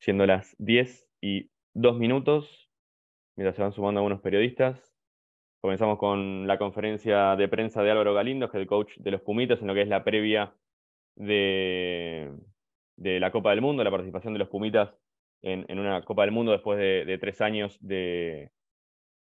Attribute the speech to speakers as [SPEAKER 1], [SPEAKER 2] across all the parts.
[SPEAKER 1] siendo las 10 y 2 minutos, mientras se van sumando algunos periodistas. Comenzamos con la conferencia de prensa de Álvaro Galindo, que es el coach de los Pumitas, en lo que es la previa de, la Copa del Mundo, la participación de los Pumitas en, una Copa del Mundo después de, tres años de,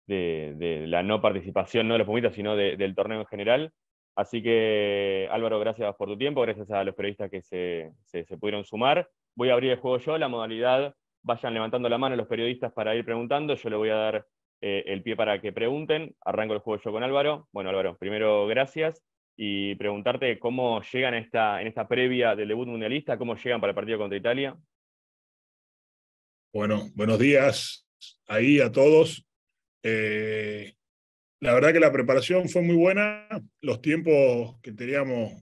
[SPEAKER 1] de, la no participación, no de los Pumitas, sino del torneo en general. Así que Álvaro, gracias por tu tiempo, gracias a los periodistas que se pudieron sumar voy a abrir el juego yo, la modalidad, vayan levantando la mano los periodistas para ir preguntando, yo le voy a dar eh, el pie para que pregunten, arranco el juego yo con Álvaro. Bueno, Álvaro, primero gracias y preguntarte cómo llegan esta, en esta previa del debut mundialista, cómo llegan para el partido contra Italia.
[SPEAKER 2] Bueno, buenos días ahí a todos. Eh, la verdad que la preparación fue muy buena, los tiempos que teníamos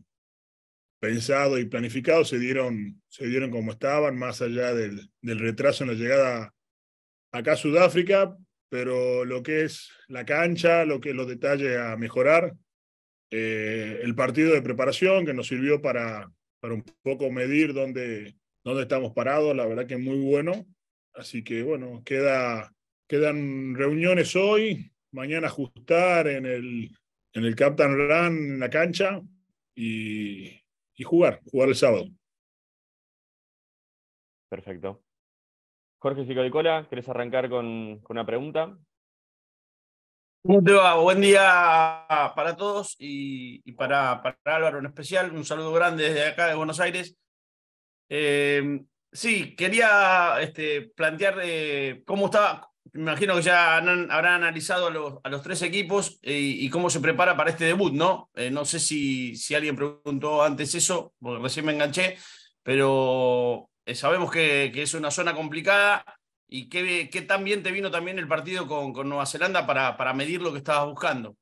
[SPEAKER 2] pensado y planificado se dieron, se dieron como estaban, más allá del, del retraso en la llegada acá a Sudáfrica, pero lo que es la cancha, lo que los detalles a mejorar, eh, el partido de preparación que nos sirvió para, para un poco medir dónde, dónde estamos parados, la verdad que es muy bueno. Así que bueno, queda, quedan reuniones hoy, mañana ajustar en el, en el Captain Run, en la cancha, y, y jugar, jugar el sábado. Perfecto.
[SPEAKER 1] Jorge de Cola, ¿querés arrancar con, una pregunta?
[SPEAKER 3] ¿Cómo te va? Buen día para todos y, para, para, Álvaro en especial. Un saludo grande desde acá de Buenos Aires. Eh, sí, quería este, plantear eh, cómo, estaba me imagino que ya habrán analizado a los, tres equipos eh, y cómo se prepara para este debut, ¿no? Eh, no sé si, alguien preguntó antes eso, porque recién me enganché, pero eh, sabemos que, es una zona complicada y qué, qué tan bien te vino también el partido con, Nueva Zelanda para, para, medir lo que estabas buscando.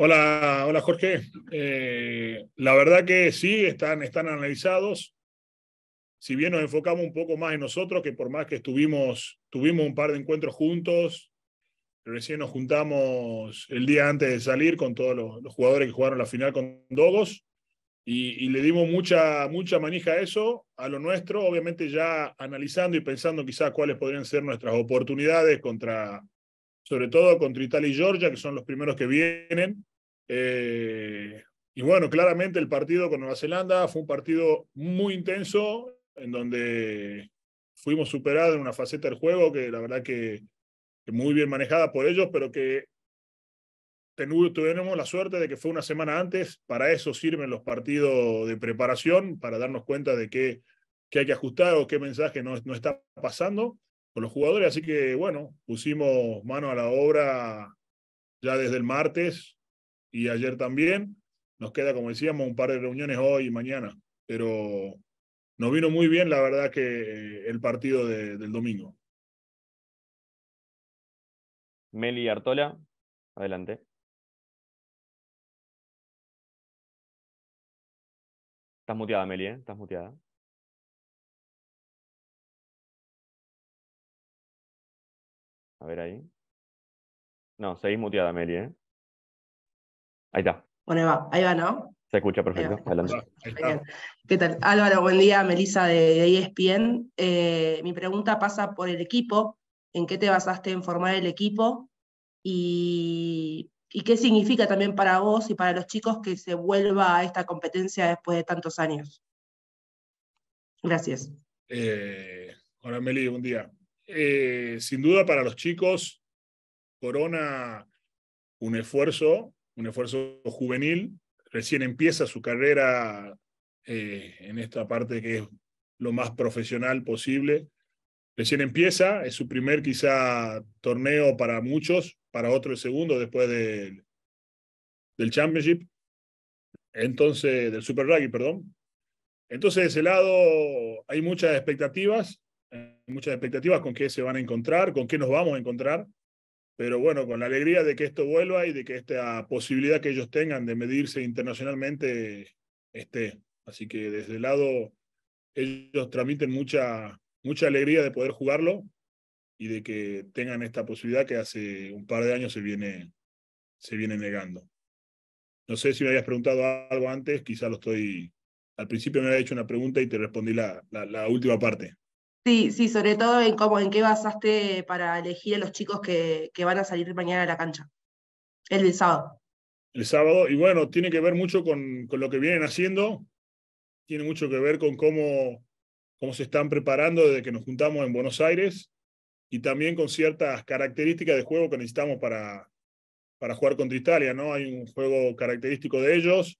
[SPEAKER 2] Hola, hola Jorge. la verdad que sí, están, están analizados si bien nos enfocamos un poco más en nosotros, que por más que estuvimos, tuvimos un par de encuentros juntos, recién nos juntamos el día antes de salir con todos los, jugadores que jugaron la final con Dogos y, le dimos mucha, mucha manija a eso, a lo nuestro, obviamente ya analizando y pensando quizás cuáles podrían ser nuestras oportunidades contra, sobre todo contra Italia y Georgia, que son los primeros que vienen. Eh, y bueno, claramente el partido con Nueva Zelanda fue un partido muy intenso, en donde fuimos superados en una faceta del juego que la verdad que, muy bien manejada por ellos, pero que tuvimos la suerte de que fue una semana antes. Para eso sirven los partidos de preparación, para darnos cuenta de qué, hay que ajustar o qué mensaje no, no está pasando con los jugadores. Así que, bueno, pusimos mano a la obra ya desde el martes y ayer también. Nos queda, como decíamos, un par de reuniones hoy y mañana. Pero nos vino muy bien, la verdad, que eh, el partido del domingo.
[SPEAKER 4] Meli Artola, adelante. Estás muteada, Meli, ¿eh? Estás muteada. A ver ahí.
[SPEAKER 1] No, seguís muteada, Meli, ¿eh? Ahí está.
[SPEAKER 5] Bueno, va, ahí va, ¿no?
[SPEAKER 1] Se escucha perfecto.
[SPEAKER 5] ¿Qué tal? Álvaro, buen día. Melissa de ESPN. E eh, mi pregunta pasa por el equipo. ¿En qué te basaste en formar el equipo? Y, qué significa también para vos y para los chicos que se vuelva a esta competencia después de tantos años?
[SPEAKER 2] Gracias. Eh, hola Meli, buen día. Eh, sin duda para los chicos, Corona un esfuerzo, un esfuerzo juvenil recién empieza su carrera eh, en esta parte que es lo más profesional posible. Recién empieza, es su primer quizá torneo para muchos, para otro el segundo después del del Championship, entonces, del Super Rugby, perdón. Entonces, de ese lado hay muchas expectativas, eh, muchas expectativas con qué se van a encontrar, con qué nos vamos a encontrar pero bueno, con la alegría de que esto vuelva y de que esta posibilidad que ellos tengan de medirse internacionalmente esté. Así que desde el lado, ellos transmiten mucha, mucha alegría de poder jugarlo y de que tengan esta posibilidad que hace un par de años se viene, se viene negando. No sé si me habías preguntado algo antes, quizá lo estoy... Al principio me había hecho una pregunta y te respondí la, la última parte.
[SPEAKER 5] Sí, sí, sobre todo en cómo, en qué basaste para elegir a los chicos que, van a salir mañana a la cancha, el sábado.
[SPEAKER 2] El sábado, y bueno, tiene que ver mucho con, lo que vienen haciendo, tiene mucho que ver con cómo, cómo se están preparando desde que nos juntamos en Buenos Aires y también con ciertas características de juego que necesitamos para, para jugar contra Italia, ¿no? Hay un juego característico de ellos,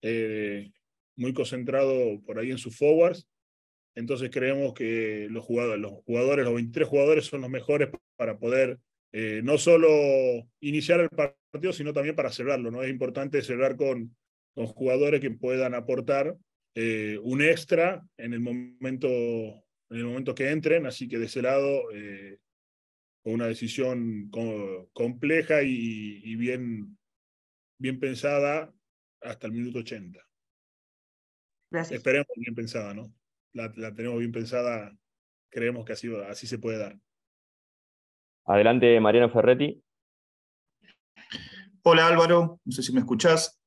[SPEAKER 2] eh, muy concentrado por ahí en sus forwards, entonces creemos que los jugadores, los jugadores, los 23 jugadores son los mejores para poder eh, no solo iniciar el partido, sino también para cerrarlo. ¿no? Es importante cerrar con, los jugadores que puedan aportar eh, un extra en el, momento, en el momento que entren. Así que de ese lado, eh, una decisión compleja y, bien, bien pensada hasta el minuto 80. Esperemos bien pensada, ¿no? la, tenemos bien pensada, creemos que así, así se puede dar.
[SPEAKER 1] Adelante, Mariano Ferretti.
[SPEAKER 2] Hola Álvaro,
[SPEAKER 1] no sé si me escuchás.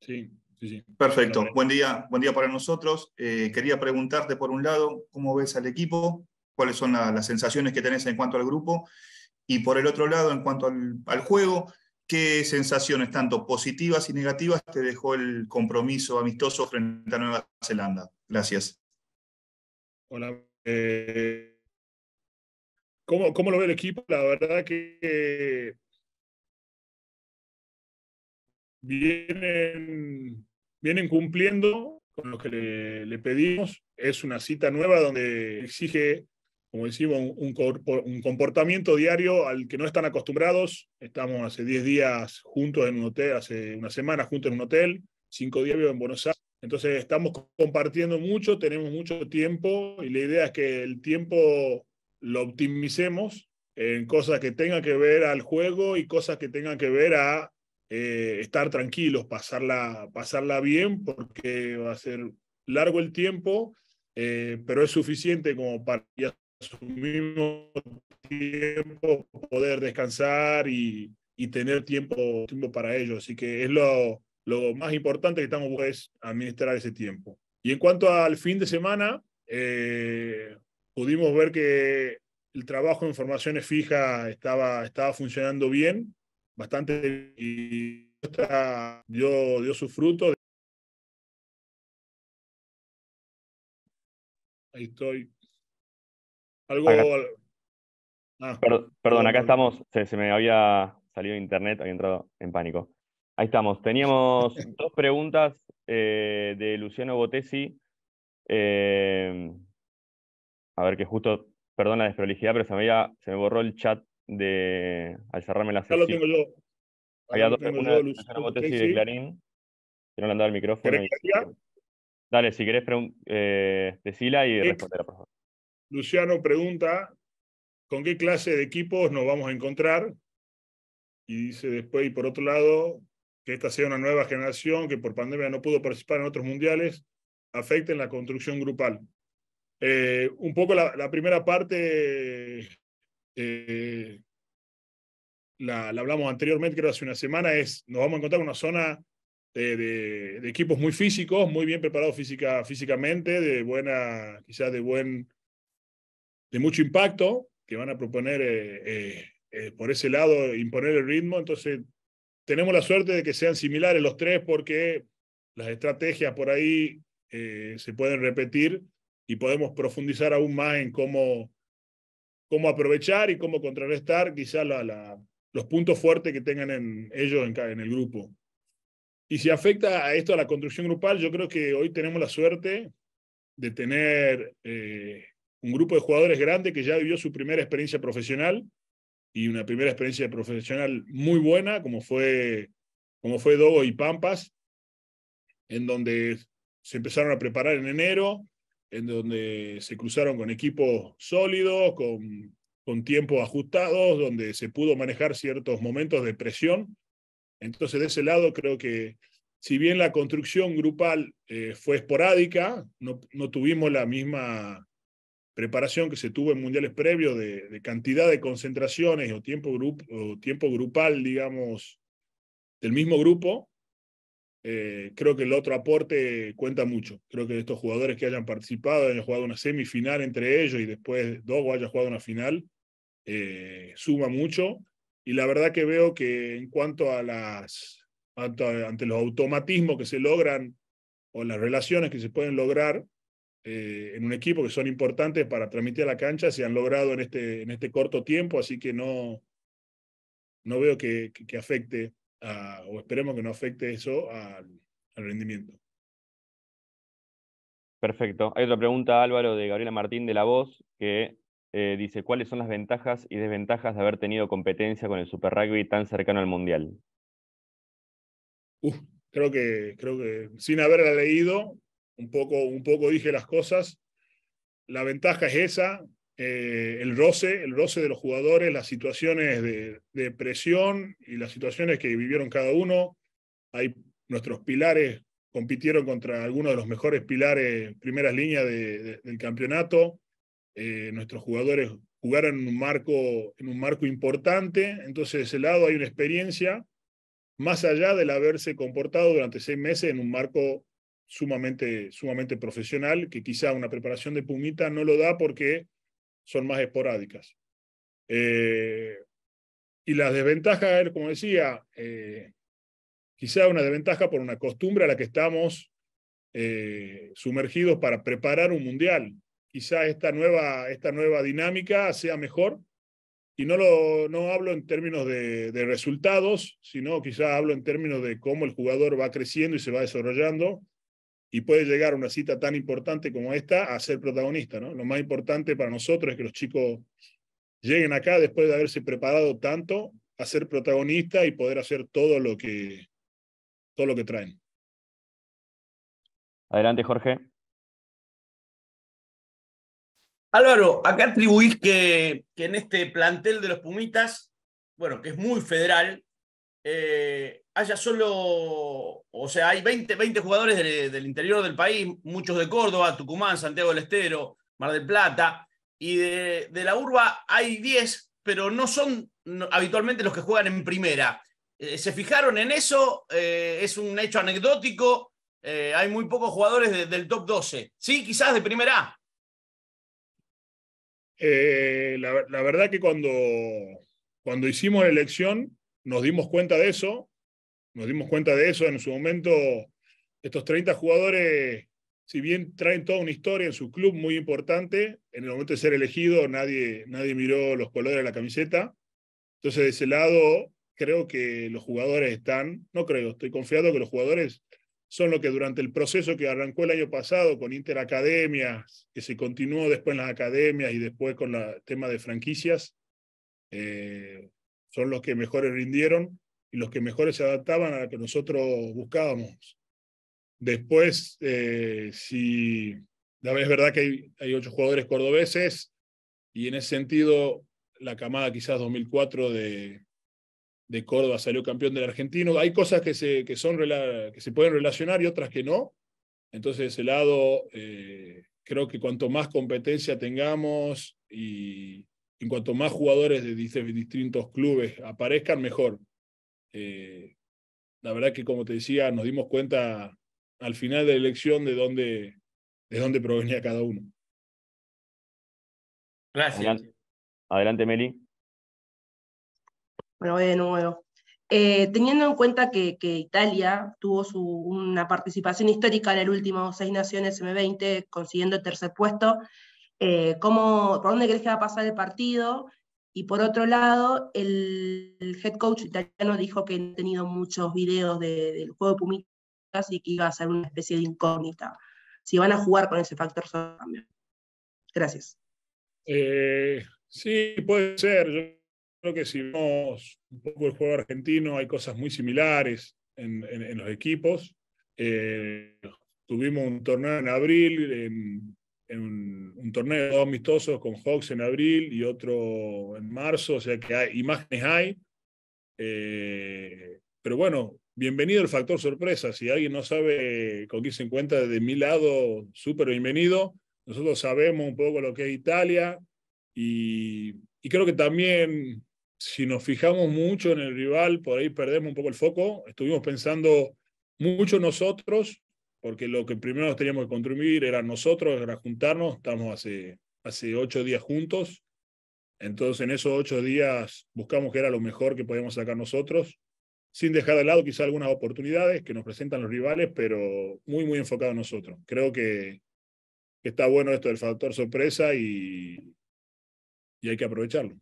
[SPEAKER 2] Sí, sí, sí. Perfecto, buen día, buen día para nosotros. Eh, quería preguntarte por un lado, ¿cómo ves al equipo? ¿Cuáles son las sensaciones que tenés en cuanto al grupo? Y por el otro lado, en cuanto al juego, ¿qué sensaciones, tanto positivas y negativas, te dejó el compromiso amistoso frente a Nueva Zelanda? Gracias. Hola. Eh, ¿cómo, ¿Cómo lo ve el equipo? La verdad que vienen, vienen cumpliendo con lo que le, pedimos. Es una cita nueva donde exige, como decimos, un, un, comportamiento diario al que no están acostumbrados. Estamos hace 10 días juntos en un hotel, hace una semana juntos en un hotel, cinco días vivo en Buenos Aires. Entonces estamos compartiendo mucho, tenemos mucho tiempo y la idea es que el tiempo lo optimicemos en cosas que tengan que ver al juego y cosas que tengan que ver a eh, estar tranquilos, pasarla, pasarla bien, porque va a ser largo el tiempo, eh, pero es suficiente como para ya tiempo poder descansar y, tener tiempo, tiempo para ello. Así que es lo, lo más importante que estamos es administrar ese tiempo. Y en cuanto al fin de semana, eh, pudimos ver que el trabajo en formaciones fijas estaba, estaba funcionando bien, bastante y dio, dio su fruto.
[SPEAKER 4] Ahí estoy.
[SPEAKER 1] Algo. Ah. Perdón, acá estamos. se, me había salido internet, había entrado en pánico. Ahí estamos. Teníamos dos preguntas eh, de Luciano Botesi. Eh, a ver, que justo, perdón la desprolijidad, pero se me, se borró el chat de, al cerrarme la sesión. Ya lo
[SPEAKER 2] tengo yo. dos, preguntas de Luciano Botesi de
[SPEAKER 1] Clarín. Que no le el micrófono. Dale, si querés, eh, decila y responderá, por favor.
[SPEAKER 2] Luciano pregunta, ¿con qué clase de equipos nos vamos a encontrar? Y dice después, y por otro lado, que esta sea una nueva generación que por pandemia no pudo participar en otros mundiales, afecten en la construcción grupal. Eh, un poco la, primera parte eh, la, hablamos anteriormente, creo hace una semana, es nos vamos a encontrar una zona de, equipos muy físicos, muy bien preparados física, físicamente, de buena, quizás de buen, de mucho impacto, que van a proponer eh, por ese lado imponer el ritmo. Entonces tenemos la suerte de que sean similares los tres porque las estrategias por ahí eh, se pueden repetir y podemos profundizar aún más en cómo, cómo aprovechar y cómo contrarrestar quizás los puntos fuertes que tengan en ellos en, el grupo. Y si afecta a esto a la construcción grupal, yo creo que hoy tenemos la suerte de tener eh, un grupo de jugadores grande que ya vivió su primera experiencia profesional y una primera experiencia profesional muy buena, como fue, como fue Dogo y Pampas, en donde se empezaron a preparar en enero, en donde se cruzaron con equipos sólidos, con, con tiempos ajustados, donde se pudo manejar ciertos momentos de presión. Entonces, de ese lado, creo que si bien la construcción grupal eh, fue esporádica, no, no tuvimos la misma preparación que se tuvo en mundiales previos de, cantidad de concentraciones o tiempo, grupo o tiempo grupal, digamos, del mismo grupo, eh, creo que el otro aporte cuenta mucho. Creo que estos jugadores que hayan participado, hayan jugado una semifinal entre ellos y después Dogo haya jugado una final, eh, suma mucho. Y la verdad que veo que en cuanto a las, ante los automatismos que se logran o las relaciones que se pueden lograr eh, en un equipo que son importantes para transmitir a la cancha, se han logrado en este, en este corto tiempo, así que no, no veo que, afecte, o esperemos que no afecte eso al, rendimiento.
[SPEAKER 1] Perfecto. Hay otra pregunta, Álvaro, de Gabriela Martín de La Voz, que eh, dice, ¿cuáles son las ventajas y desventajas de haber tenido competencia con el Super Rugby tan cercano al Mundial?
[SPEAKER 2] creo, que, creo que sin haberla leído, un poco, un poco dije las cosas. La ventaja es esa, eh, el roce, el roce de los jugadores, las situaciones de, presión y las situaciones que vivieron cada uno. Hay nuestros pilares compitieron contra algunos de los mejores pilares, primeras líneas del campeonato. Eh, nuestros jugadores jugaron en un, marco, en un marco importante, entonces de ese lado hay una experiencia, más allá del haberse comportado durante seis meses en un marco sumamente, sumamente profesional, que quizá una preparación de pumita no lo da porque son más esporádicas. Eh, y las desventajas, como decía, eh, quizá una desventaja por una costumbre a la que estamos eh, sumergidos para preparar un mundial. Quizá esta nueva, esta nueva dinámica sea mejor. Y no, lo, no hablo en términos de resultados, sino quizá hablo en términos de cómo el jugador va creciendo y se va desarrollando y puede llegar a una cita tan importante como esta a ser protagonista. ¿no? Lo más importante para nosotros es que los chicos lleguen acá después de haberse preparado tanto a ser protagonista y poder hacer todo lo que, todo lo que traen.
[SPEAKER 4] Adelante, Jorge. Álvaro, acá atribuís que, que en este plantel de los Pumitas, bueno, que es
[SPEAKER 3] muy federal, eh, haya solo, o sea, hay 20, jugadores del interior del país, muchos de Córdoba, Tucumán, Santiago del Estero, Mar del Plata, y de, la urba hay 10, pero no son habitualmente los que juegan en primera. Eh, ¿Se fijaron en eso? Eh, ¿Es un hecho anecdótico? hay muy pocos jugadores del top 12. Sí, quizás de primera
[SPEAKER 2] La, verdad que cuando, cuando hicimos la elección, nos dimos cuenta de eso, nos dimos cuenta de eso en su momento. Estos 30 jugadores, si bien traen toda una historia en su club muy importante, en el momento de ser elegido nadie, nadie miró los colores de la camiseta. Entonces, de ese lado, creo que los jugadores están, no creo, estoy confiado que los jugadores son lo que durante el proceso que arrancó el año pasado con Interacademias, que se continuó después en las academias y después con el tema de franquicias, eh, son los que mejores rindieron y los que mejores se adaptaban a lo que nosotros buscábamos. Después, eh, si es verdad que hay, hay, ocho jugadores cordobeses y en ese sentido la camada quizás 2004 de, de Córdoba salió campeón del argentino. Hay cosas que se, que, son, que se pueden relacionar y otras que no. Entonces, ese lado, eh, creo que cuanto más competencia tengamos y, en cuanto más jugadores de distintos clubes aparezcan, mejor. Eh, la verdad que, como te decía, nos dimos cuenta al final de la elección de dónde, de dónde provenía cada uno.
[SPEAKER 1] Gracias. Adelante, Meli.
[SPEAKER 5] Bueno, de nuevo. Eh, teniendo en cuenta que, Italia tuvo su, una participación histórica en el último Seis Naciones M20, consiguiendo el tercer puesto, eh, cómo, por dónde crees que va a pasar el partido. Y por otro lado, el, head coach italiano dijo que han tenido muchos videos del juego de Pumitas y que iba a ser una especie de incógnita. Si van a jugar con ese factor cambio. Gracias.
[SPEAKER 2] Eh, sí, puede ser. Yo creo que si vemos un poco el juego argentino, hay cosas muy similares en, los equipos. Eh, tuvimos un torneo en abril, en, en un torneo amistoso con Hawks en abril y otro en marzo, o sea que hay, imágenes hay. Eh, pero bueno, bienvenido el factor sorpresa. Si alguien no sabe con quién se encuentra de mi lado, súper bienvenido. Nosotros sabemos un poco lo que es Italia y creo que también si nos fijamos mucho en el rival, por ahí perdemos un poco el foco. Estuvimos pensando mucho nosotros porque lo que primero teníamos que contribuir era nosotros, era juntarnos, estamos hace, hace ocho días juntos, entonces en esos ocho días buscamos que era lo mejor que podíamos sacar nosotros, sin dejar de lado quizá algunas oportunidades que nos presentan los rivales, pero muy, muy enfocado a nosotros. Creo que, está bueno esto del factor sorpresa
[SPEAKER 4] y, y hay que aprovecharlo.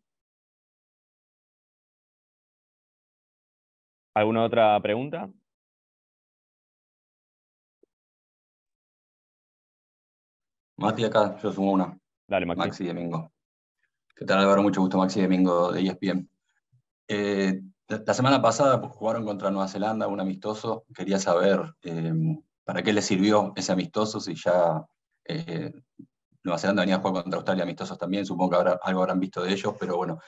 [SPEAKER 4] ¿Alguna otra pregunta? Mati acá, yo sumo una. Dale, Maxi.
[SPEAKER 1] Maxi Domingo. ¿Qué tal, Álvaro? Mucho gusto, Maxi Domingo de ESPN. Eh, la semana pasada jugaron contra Nueva Zelanda, un amistoso. Quería saber em, para qué le sirvió ese amistoso, si ya eh, Nueva Zelanda venía a jugar contra Australia amistosos también, supongo que algo habrán visto de ellos, pero bueno,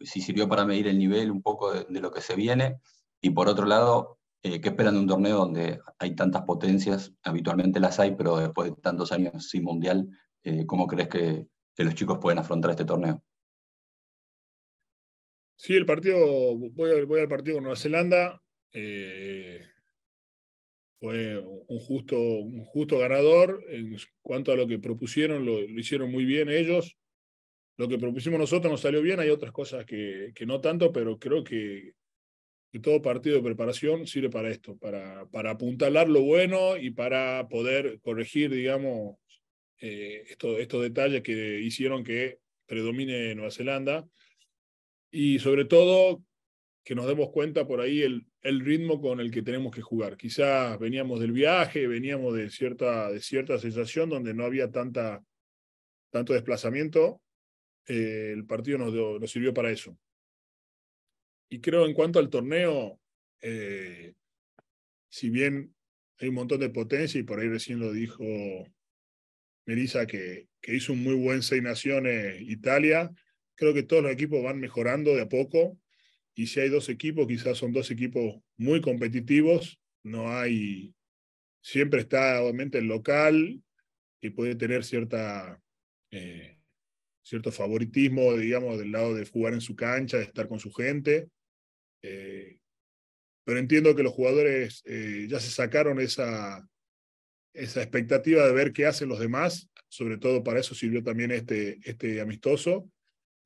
[SPEAKER 1] si sirvió para medir el nivel un poco de lo que se viene. Y por otro lado, eh, ¿qué esperan de un torneo donde hay tantas potencias? Habitualmente las hay, pero después de tantos años sin mundial, eh, ¿cómo crees que, los chicos pueden afrontar este torneo?
[SPEAKER 2] Sí, el partido, voy, al partido con Nueva Zelanda. Eh, fue un justo, un justo ganador. En cuanto a lo que propusieron, lo, hicieron muy bien ellos. Lo que propusimos nosotros nos salió bien, hay otras cosas que no tanto, pero creo que que todo partido de preparación sirve para esto, para, para apuntalar lo bueno y para poder corregir, digamos, eh, estos detalles que hicieron que predomine Nueva Zelanda. Y sobre todo, que nos demos cuenta por ahí el, el ritmo con el que tenemos que jugar. Quizás veníamos del viaje, veníamos de cierta, de cierta sensación donde no había tanta, tanto desplazamiento. Eh, el partido nos, nos sirvió para eso. Y creo en cuanto al torneo, eh, si bien hay un montón de potencia, y por ahí recién lo dijo Melissa, que, que hizo un muy buen Seis Naciones Italia, creo que todos los equipos van mejorando de a poco. Y si hay dos equipos, quizás son dos equipos muy competitivos. No hay. Siempre está, obviamente, el local, que puede tener cierta. Eh, cierto favoritismo, digamos, del lado de jugar en su cancha, de estar con su gente, eh, pero entiendo que los jugadores eh, ya se sacaron esa, esa expectativa de ver qué hacen los demás, sobre todo para eso sirvió también este, este amistoso.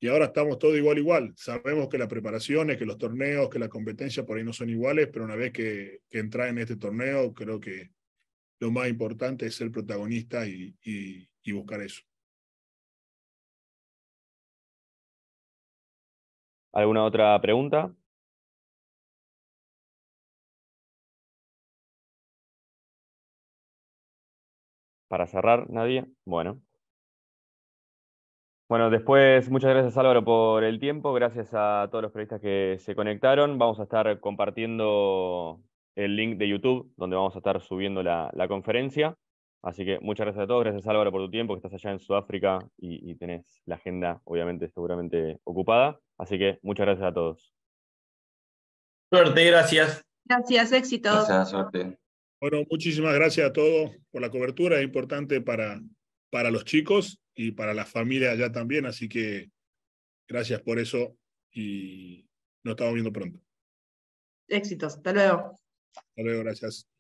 [SPEAKER 2] Y ahora estamos todos igual, igual. Sabemos que las preparaciones, que los torneos, que la competencia por ahí no son iguales, pero una vez que, entra en este torneo, creo que lo más importante es ser protagonista y buscar eso.
[SPEAKER 4] ¿Alguna otra pregunta?
[SPEAKER 1] para cerrar, nadie. Bueno. Bueno, después muchas gracias Álvaro por el tiempo, gracias a todos los periodistas que se conectaron. Vamos a estar compartiendo el link de YouTube, donde vamos a estar subiendo la, conferencia. Así que muchas gracias a todos, gracias Álvaro por tu tiempo, que estás allá en Sudáfrica y, y tenés la agenda obviamente seguramente ocupada. Así que muchas gracias a todos. Suerte, gracias.
[SPEAKER 5] Gracias, éxito. Gracias,
[SPEAKER 1] suerte.
[SPEAKER 2] Bueno, muchísimas gracias a todos por la cobertura. Es importante para, para los chicos y para las familias allá también. Así que gracias por eso y nos estamos viendo pronto. Éxitos. Hasta luego. Hasta luego, gracias.